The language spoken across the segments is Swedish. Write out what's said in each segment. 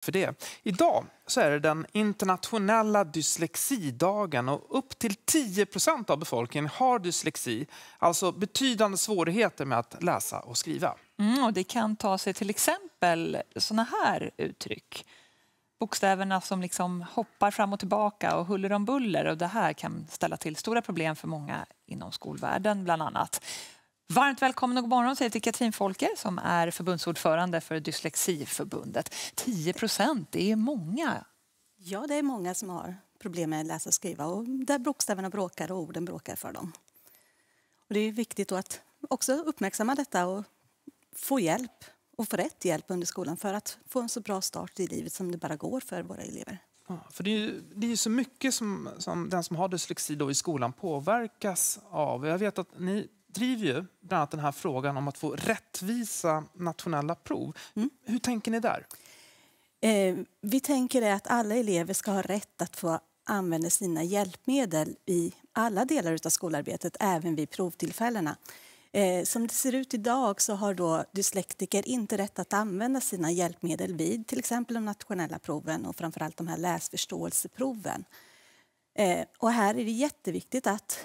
för det. Idag så är det den internationella dyslexidagen och upp till 10 av befolkningen har dyslexi, alltså betydande svårigheter med att läsa och skriva. Mm, och det kan ta sig till exempel såna här uttryck. Bokstäverna som liksom hoppar fram och tillbaka och huller om buller och det här kan ställa till stora problem för många inom skolvärlden bland annat. Varmt välkommen och god morgon säger till Katrin Folke som är förbundsordförande för Dyslexiförbundet. 10 procent, det är många. Ja, det är många som har problem med att läsa och skriva och där bokstäverna bråkar och orden bråkar för dem. Och det är viktigt att också uppmärksamma detta och få hjälp och få rätt hjälp under skolan för att få en så bra start i livet som det bara går för våra elever. Ja, för det är, ju, det är ju så mycket som, som, den som har dyslexi då i skolan påverkas av. Jag vet att ni driver ju bland annat den här frågan om att få rättvisa nationella prov. Mm. Hur tänker ni där? Eh, vi tänker att alla elever ska ha rätt att få använda sina hjälpmedel i alla delar av skolarbetet, även vid provtillfällena. Eh, som det ser ut idag så har då dyslektiker inte rätt att använda sina hjälpmedel vid till exempel de nationella proven och framförallt de här läsförståelseproven. Eh, och här är det jätteviktigt att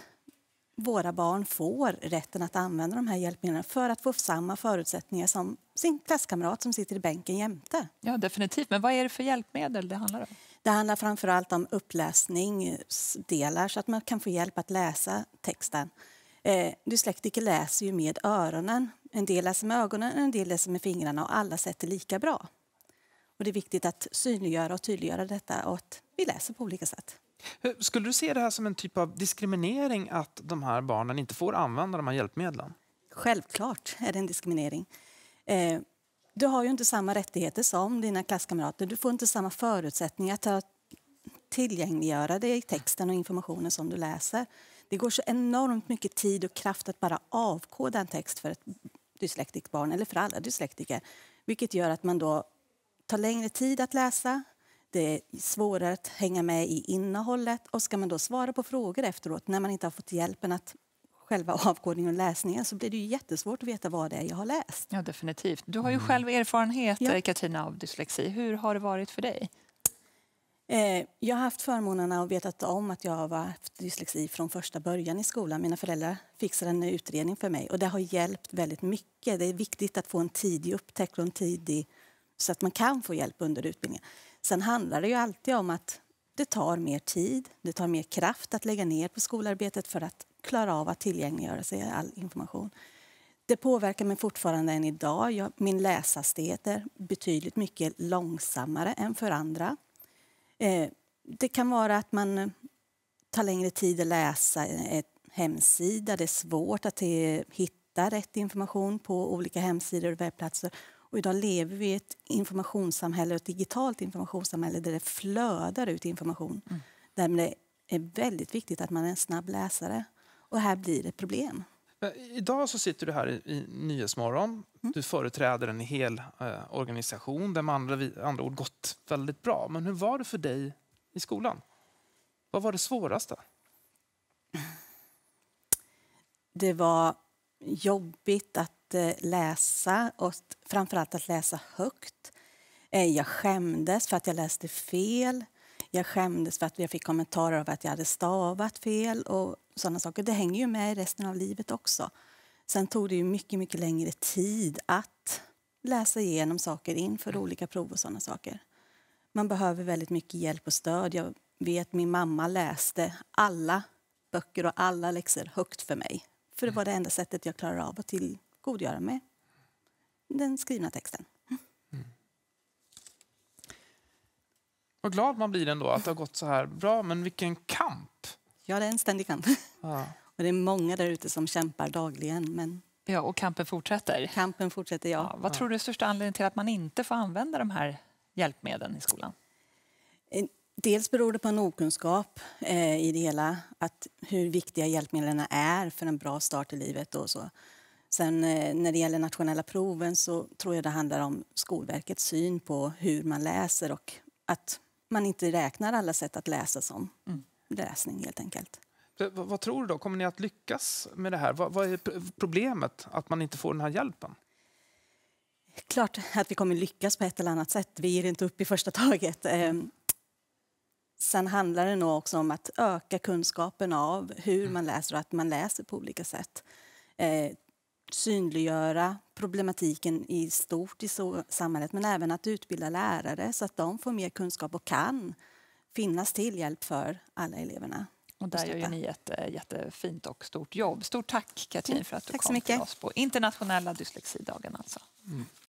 våra barn får rätten att använda de här hjälpmedlen för att få samma förutsättningar som sin klasskamrat som sitter i bänken jämte. Ja, definitivt. Men vad är det för hjälpmedel det handlar om? Det handlar framför om uppläsningsdelar så att man kan få hjälp att läsa texten. Eh, dyslektiker läser ju med öronen. En del läser med ögonen, en del läser med fingrarna och alla sätter lika bra. Och det är viktigt att synliggöra och tydliggöra detta och att vi läser på olika sätt. Skulle du se det här som en typ av diskriminering att de här barnen inte får använda de här hjälpmedlen? Självklart är det en diskriminering. Eh, du har ju inte samma rättigheter som dina klasskamrater. Du får inte samma förutsättningar att tillgängliggöra dig i texten och informationen som du läser. Det går så enormt mycket tid och kraft att bara avkoda en text för ett dyslektiskt barn, eller för alla dyslektiker, vilket gör att man då tar längre tid att läsa, det är svårare att hänga med i innehållet. Och ska man då svara på frågor efteråt när man inte har fått hjälpen att själva avkodningen och läsningen så blir det ju jättesvårt att veta vad det är jag har läst. Ja, definitivt. Du har ju mm. själv erfarenhet, ja. Katarina, av dyslexi. Hur har det varit för dig? Eh, jag har haft förmånen att veta om att jag har haft dyslexi från första början i skolan. Mina föräldrar fixade en utredning för mig och det har hjälpt väldigt mycket. Det är viktigt att få en tidig upptäckt och en tidig så att man kan få hjälp under utbildningen. Sen handlar det ju alltid om att det tar mer tid, det tar mer kraft att lägga ner på skolarbetet för att klara av att tillgängliggöra sig all information. Det påverkar mig fortfarande än idag. Jag, min läshastighet är betydligt mycket långsammare än för andra. Eh, det kan vara att man eh, tar längre tid att läsa en hemsida. Det är svårt att eh, hitta rätt information på olika hemsidor och webbplatser. Och idag lever vi i ett informationssamhälle, ett digitalt informationssamhälle där det flödar ut information. Mm. Där det är väldigt viktigt att man är en snabb läsare. Och här blir det problem. Idag så sitter du här i, Nyhetsmorgon. Mm. Du företräder en hel eh, organisation där med andra, andra ord gått väldigt bra. Men hur var det för dig i skolan? Vad var det svåraste? Det var jobbigt att att eh, läsa och framförallt att läsa högt. Eh, jag skämdes för att jag läste fel. Jag skämdes för att jag fick kommentarer över att jag hade stavat fel och sådana saker. Det hänger ju med i resten av livet också. Sen tog det ju mycket, mycket längre tid att läsa igenom saker inför olika prov och sådana saker. Man behöver väldigt mycket hjälp och stöd. Jag vet min mamma läste alla böcker och alla läxor högt för mig. För det var det enda sättet jag klarade av att godgöra med den skrivna texten. Mm. Vad glad man blir ändå att det har gått så här bra, men vilken kamp! Ja, det är en ständig kamp. Ja. Och det är många där ute som kämpar dagligen. Men... Ja, och kampen fortsätter. Kampen fortsätter, ja. ja vad tror du är största anledningen till att man inte får använda de här hjälpmedlen i skolan? Eh, dels beror det på en okunskap eh, i det hela, att hur viktiga hjälpmedlen är för en bra start i livet. Och så. Sen eh, när det gäller nationella proven så tror jag det handlar om Skolverkets syn på hur man läser och att man inte räknar alla sätt att läsa som mm. läsning helt enkelt. Vad tror du då? Kommer ni att lyckas med det här? Vad, är problemet att man inte får den här hjälpen? Klart att vi kommer lyckas på ett eller annat sätt. Vi ger inte upp i första taget. Mm. Ehm, sen handlar det nog också om att öka kunskapen av hur mm. man läser och att man läser på olika sätt. Eh, synliggöra problematiken i stort i samhället men även att utbilda lärare så att de får mer kunskap och kan finnas till hjälp för alla eleverna. Och där gör ju ni ett eh, jättefint och stort jobb. Stort tack Katrin för att du tack kom till oss på internationella dyslexidagen. Alltså. Mm.